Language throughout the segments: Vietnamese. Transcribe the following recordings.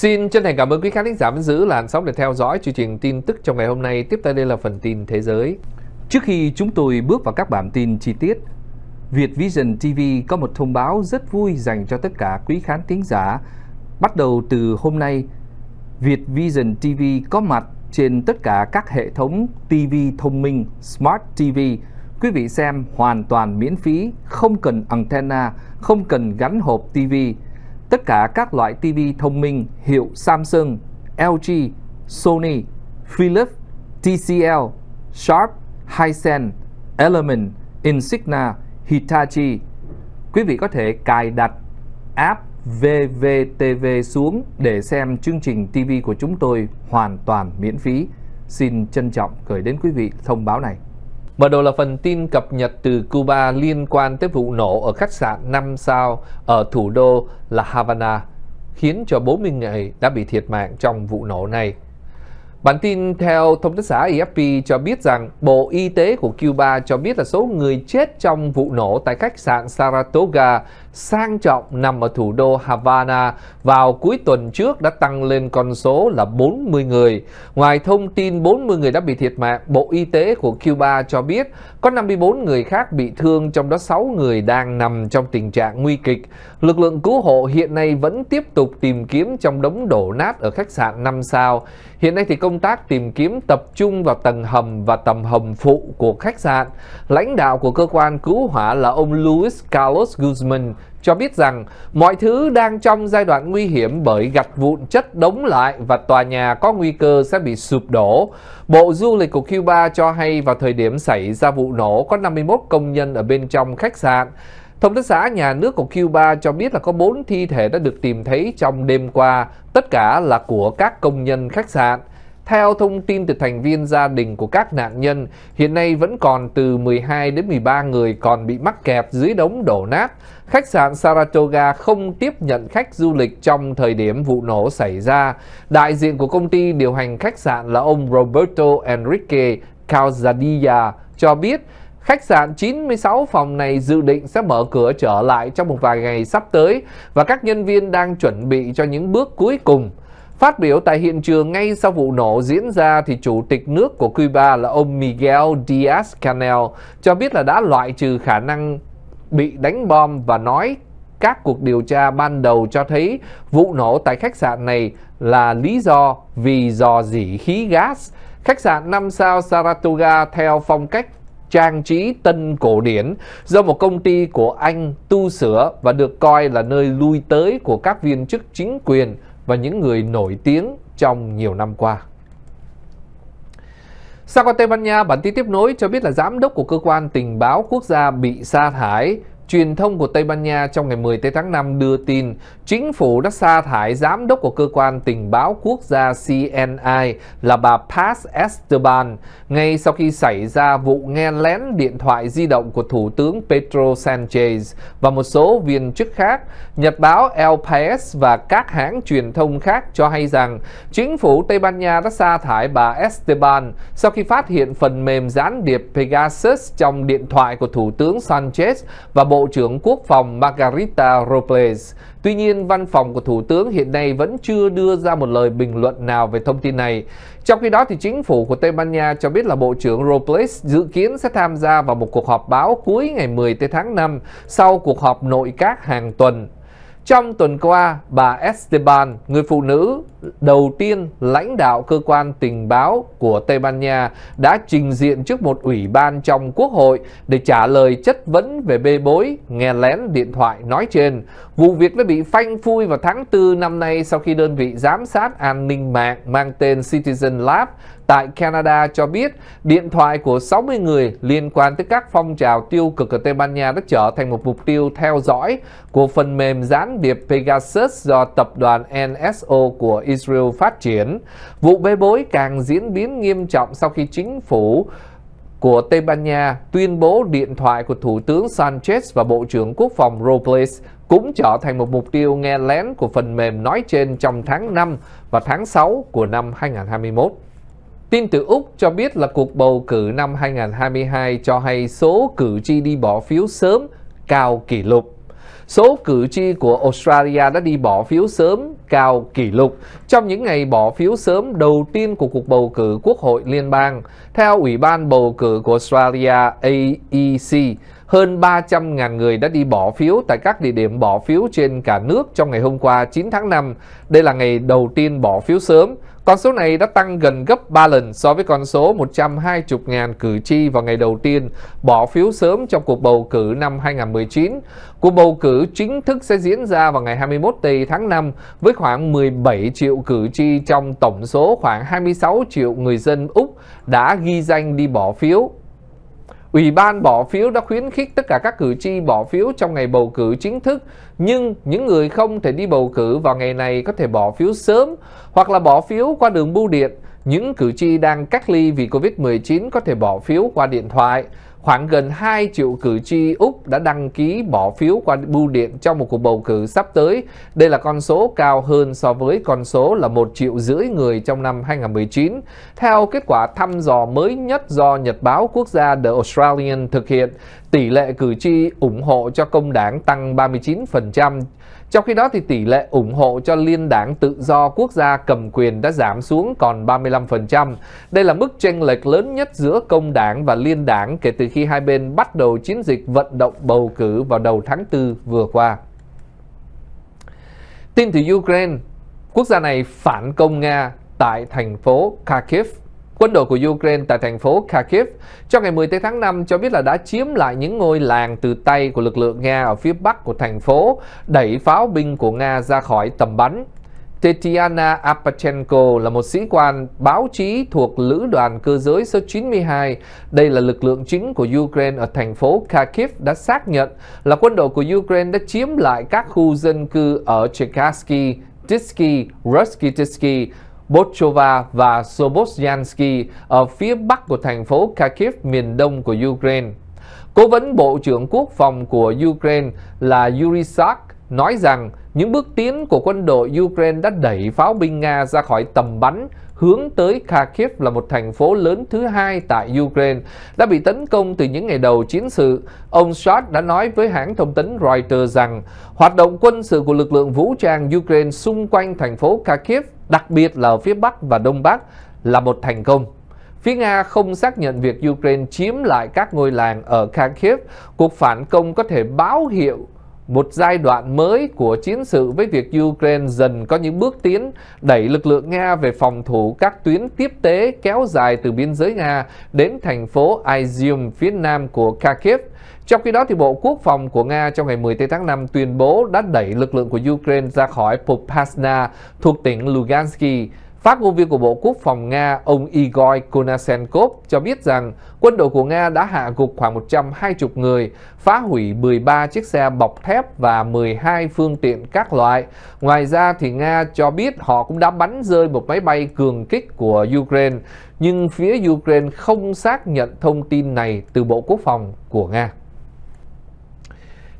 Xin chân thành cảm ơn quý khán thính giả vẫn giữ làn sóng để theo dõi chương trình tin tức trong ngày hôm nay. Tiếp theo đây là phần tin thế giới. Trước khi chúng tôi bước vào các bản tin chi tiết, Việt Vision TV có một thông báo rất vui dành cho tất cả quý khán thính giả. Bắt đầu từ hôm nay, Việt Vision TV có mặt trên tất cả các hệ thống TV thông minh Smart TV. Quý vị xem hoàn toàn miễn phí, không cần antenna, không cần gắn hộp TV tất cả các loại TV thông minh hiệu Samsung, LG, Sony, Philips, TCL, Sharp, Hisense, Element, Insignia, Hitachi. Quý vị có thể cài đặt app VVTV xuống để xem chương trình TV của chúng tôi hoàn toàn miễn phí. Xin trân trọng gửi đến quý vị thông báo này. Mở đầu là phần tin cập nhật từ Cuba liên quan tới vụ nổ ở khách sạn 5 sao ở thủ đô La Havana, khiến cho 40 người đã bị thiệt mạng trong vụ nổ này. Bản tin theo thông tấn xã AFP cho biết rằng Bộ Y tế của Cuba cho biết là số người chết trong vụ nổ tại khách sạn Saratoga sang trọng nằm ở thủ đô Havana vào cuối tuần trước đã tăng lên con số là 40 người. Ngoài thông tin 40 người đã bị thiệt mạng, Bộ Y tế của Cuba cho biết có 54 người khác bị thương, trong đó 6 người đang nằm trong tình trạng nguy kịch. Lực lượng cứu hộ hiện nay vẫn tiếp tục tìm kiếm trong đống đổ nát ở khách sạn 5 sao. Hiện nay thì công tác tìm kiếm tập trung vào tầng hầm và tầng hầm phụ của khách sạn. Lãnh đạo của cơ quan cứu hỏa là ông Luis Carlos Guzman cho biết rằng mọi thứ đang trong giai đoạn nguy hiểm bởi gặt vụn chất đống lại và tòa nhà có nguy cơ sẽ bị sụp đổ. Bộ Du lịch của Cuba cho hay vào thời điểm xảy ra vụ nổ có 51 công nhân ở bên trong khách sạn. Thông tấn xã nhà nước của Cuba cho biết là có 4 thi thể đã được tìm thấy trong đêm qua, tất cả là của các công nhân khách sạn. Theo thông tin từ thành viên gia đình của các nạn nhân, hiện nay vẫn còn từ 12 đến 13 người còn bị mắc kẹt dưới đống đổ nát. Khách sạn Saratoga không tiếp nhận khách du lịch trong thời điểm vụ nổ xảy ra. Đại diện của công ty điều hành khách sạn là ông Roberto Enrique Calzadilla cho biết Khách sạn 96 phòng này dự định sẽ mở cửa trở lại trong một vài ngày sắp tới và các nhân viên đang chuẩn bị cho những bước cuối cùng. Phát biểu tại hiện trường ngay sau vụ nổ diễn ra thì Chủ tịch nước của Cuba là ông Miguel Diaz-Canel cho biết là đã loại trừ khả năng bị đánh bom và nói các cuộc điều tra ban đầu cho thấy vụ nổ tại khách sạn này là lý do vì dò dỉ khí gas. Khách sạn 5 sao Saratoga theo phong cách trang trí tân cổ điển do một công ty của Anh tu sửa và được coi là nơi lui tới của các viên chức chính quyền và những người nổi tiếng trong nhiều năm qua. Sau qua Tây Ban Nha, bản tin tiếp nối cho biết là giám đốc của cơ quan tình báo quốc gia bị sa thải Truyền thông của Tây Ban Nha trong ngày 10 tháng 5 đưa tin chính phủ đã sa thải giám đốc của cơ quan tình báo quốc gia CNI là bà Paz Esteban ngay sau khi xảy ra vụ nghe lén điện thoại di động của Thủ tướng Pedro Sanchez và một số viên chức khác. Nhật báo El País và các hãng truyền thông khác cho hay rằng chính phủ Tây Ban Nha đã sa thải bà Esteban sau khi phát hiện phần mềm gián điệp Pegasus trong điện thoại của Thủ tướng Sanchez và Bộ Bộ trưởng Quốc phòng Margarita Robles. Tuy nhiên, văn phòng của Thủ tướng hiện nay vẫn chưa đưa ra một lời bình luận nào về thông tin này. Trong khi đó, thì chính phủ của Tây Ban Nha cho biết là Bộ trưởng Robles dự kiến sẽ tham gia vào một cuộc họp báo cuối ngày 10 tháng 5 sau cuộc họp nội các hàng tuần. Trong tuần qua, bà Esteban, người phụ nữ đầu tiên lãnh đạo cơ quan tình báo của Tây Ban Nha, đã trình diện trước một ủy ban trong quốc hội để trả lời chất vấn về bê bối nghe lén điện thoại nói trên. Vụ việc đã bị phanh phui vào tháng 4 năm nay sau khi đơn vị giám sát an ninh mạng mang tên Citizen Lab tại Canada cho biết điện thoại của 60 người liên quan tới các phong trào tiêu cực ở Tây Ban Nha đã trở thành một mục tiêu theo dõi của phần mềm gián gián điệp Pegasus do tập đoàn NSO của Israel phát triển. Vụ bê bối càng diễn biến nghiêm trọng sau khi chính phủ của Tây Ban Nha tuyên bố điện thoại của Thủ tướng Sanchez và Bộ trưởng Quốc phòng Robles cũng trở thành một mục tiêu nghe lén của phần mềm nói trên trong tháng 5 và tháng 6 của năm 2021. Tin từ Úc cho biết là cuộc bầu cử năm 2022 cho hay số cử tri đi bỏ phiếu sớm cao kỷ lục. Số cử tri của Australia đã đi bỏ phiếu sớm cao kỷ lục trong những ngày bỏ phiếu sớm đầu tiên của cuộc bầu cử Quốc hội Liên bang. Theo Ủy ban Bầu cử của Australia AEC, hơn 300.000 người đã đi bỏ phiếu tại các địa điểm bỏ phiếu trên cả nước trong ngày hôm qua 9 tháng 5. Đây là ngày đầu tiên bỏ phiếu sớm. Con số này đã tăng gần gấp 3 lần so với con số 120.000 cử tri vào ngày đầu tiên bỏ phiếu sớm trong cuộc bầu cử năm 2019. Cuộc bầu cử chính thức sẽ diễn ra vào ngày 21 tây tháng 5 với khoảng 17 triệu cử tri trong tổng số khoảng 26 triệu người dân Úc đã ghi danh đi bỏ phiếu. Ủy ban bỏ phiếu đã khuyến khích tất cả các cử tri bỏ phiếu trong ngày bầu cử chính thức, nhưng những người không thể đi bầu cử vào ngày này có thể bỏ phiếu sớm hoặc là bỏ phiếu qua đường bưu điện. Những cử tri đang cách ly vì Covid-19 có thể bỏ phiếu qua điện thoại khoảng gần 2 triệu cử tri Úc đã đăng ký bỏ phiếu qua bưu điện trong một cuộc bầu cử sắp tới. Đây là con số cao hơn so với con số là 1 triệu rưỡi người trong năm 2019. Theo kết quả thăm dò mới nhất do Nhật báo quốc gia The Australian thực hiện, tỷ lệ cử tri ủng hộ cho công đảng tăng 39%, trong khi đó thì tỷ lệ ủng hộ cho liên đảng tự do quốc gia cầm quyền đã giảm xuống còn 35%. Đây là mức chênh lệch lớn nhất giữa công đảng và liên đảng kể từ khi hai bên bắt đầu chiến dịch vận động bầu cử vào đầu tháng 4 vừa qua. Tin từ Ukraine, quốc gia này phản công Nga tại thành phố Kharkiv Quân đội của Ukraine tại thành phố Kharkiv cho ngày 10 tháng 5 cho biết là đã chiếm lại những ngôi làng từ tay của lực lượng Nga ở phía bắc của thành phố, đẩy pháo binh của Nga ra khỏi tầm bắn. Tetiana Apachenko là một sĩ quan báo chí thuộc Lữ đoàn Cơ giới số 92. Đây là lực lượng chính của Ukraine ở thành phố Kharkiv đã xác nhận là quân đội của Ukraine đã chiếm lại các khu dân cư ở Cherkassky, Titsky, Ruskititsky Botchova và Soboslyansky ở phía bắc của thành phố Kharkiv miền đông của Ukraine. Cố vấn Bộ trưởng Quốc phòng của Ukraine là Yuri Sak nói rằng những bước tiến của quân đội Ukraine đã đẩy pháo binh Nga ra khỏi tầm bắn hướng tới Kharkiv là một thành phố lớn thứ hai tại Ukraine, đã bị tấn công từ những ngày đầu chiến sự. Ông Scholz đã nói với hãng thông tấn Reuters rằng hoạt động quân sự của lực lượng vũ trang Ukraine xung quanh thành phố Kharkiv, đặc biệt là ở phía Bắc và Đông Bắc, là một thành công. Phía Nga không xác nhận việc Ukraine chiếm lại các ngôi làng ở Kharkiv. Cuộc phản công có thể báo hiệu một giai đoạn mới của chiến sự với việc Ukraine dần có những bước tiến đẩy lực lượng Nga về phòng thủ các tuyến tiếp tế kéo dài từ biên giới Nga đến thành phố Izium phía nam của Kharkiv. Trong khi đó, thì Bộ Quốc phòng của Nga trong ngày 10 tháng 5 tuyên bố đã đẩy lực lượng của Ukraine ra khỏi Popasna thuộc tỉnh Lugansk Phát ngôn viên của Bộ Quốc phòng Nga ông Igor Konasenkov cho biết rằng quân đội của Nga đã hạ gục khoảng 120 người, phá hủy 13 chiếc xe bọc thép và 12 phương tiện các loại. Ngoài ra thì Nga cho biết họ cũng đã bắn rơi một máy bay cường kích của Ukraine, nhưng phía Ukraine không xác nhận thông tin này từ Bộ Quốc phòng của Nga.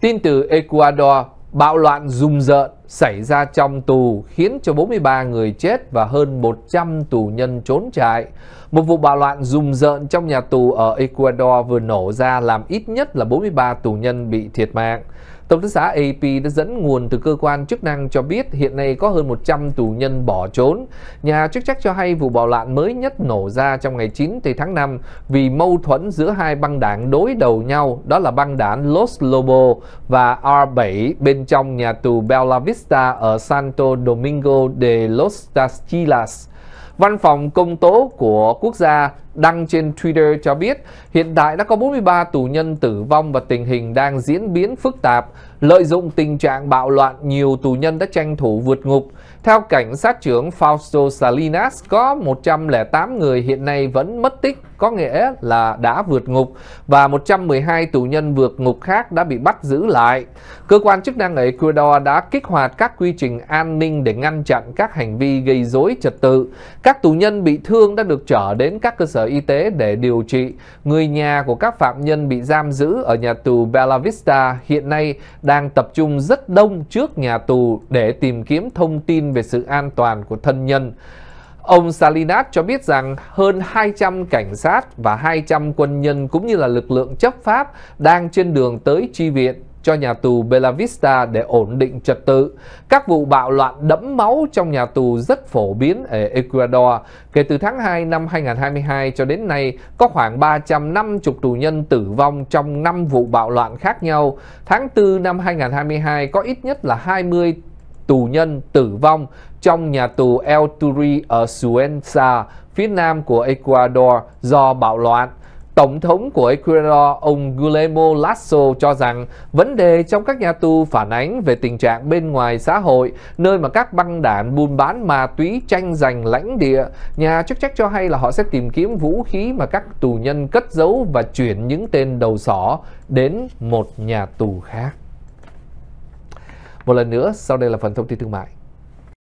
Tin từ Ecuador, Bạo loạn rùng rợn xảy ra trong tù khiến cho 43 người chết và hơn 100 tù nhân trốn trại. Một vụ bạo loạn rùng rợn trong nhà tù ở Ecuador vừa nổ ra làm ít nhất là 43 tù nhân bị thiệt mạng. Tổng thống xã AP đã dẫn nguồn từ cơ quan chức năng cho biết hiện nay có hơn 100 tù nhân bỏ trốn. Nhà chức trách cho hay vụ bạo loạn mới nhất nổ ra trong ngày 9 tháng 5 vì mâu thuẫn giữa hai băng đảng đối đầu nhau, đó là băng đảng Los Lobo và R7 bên trong nhà tù Bella Vista ở Santo Domingo de Los Tachilas. Văn phòng công tố của quốc gia đăng trên Twitter cho biết hiện tại đã có 43 tù nhân tử vong và tình hình đang diễn biến phức tạp. Lợi dụng tình trạng bạo loạn, nhiều tù nhân đã tranh thủ vượt ngục. Theo cảnh sát trưởng Fausto Salinas, có 108 người hiện nay vẫn mất tích, có nghĩa là đã vượt ngục, và 112 tù nhân vượt ngục khác đã bị bắt giữ lại. Cơ quan chức năng ở Ecuador đã kích hoạt các quy trình an ninh để ngăn chặn các hành vi gây rối trật tự. Các tù nhân bị thương đã được trở đến các cơ sở y tế để điều trị. Người nhà của các phạm nhân bị giam giữ ở nhà tù Bella Vista hiện nay đang tập trung rất đông trước nhà tù để tìm kiếm thông tin về sự an toàn của thân nhân. Ông Salinas cho biết rằng hơn 200 cảnh sát và 200 quân nhân cũng như là lực lượng chấp pháp đang trên đường tới chi viện cho nhà tù Bella Vista để ổn định trật tự. Các vụ bạo loạn đẫm máu trong nhà tù rất phổ biến ở Ecuador. Kể từ tháng 2 năm 2022 cho đến nay, có khoảng 350 tù nhân tử vong trong 5 vụ bạo loạn khác nhau. Tháng 4 năm 2022 có ít nhất là 20 tù nhân tử vong trong nhà tù El Turi ở Suenza, phía nam của Ecuador do bạo loạn. Tổng thống của Ecuador, ông Guillermo Lasso cho rằng vấn đề trong các nhà tù phản ánh về tình trạng bên ngoài xã hội, nơi mà các băng đảng buôn bán ma túy tranh giành lãnh địa. Nhà chức trách cho hay là họ sẽ tìm kiếm vũ khí mà các tù nhân cất giấu và chuyển những tên đầu sỏ đến một nhà tù khác. Một lần nữa, sau đây là phần thông tin thương mại.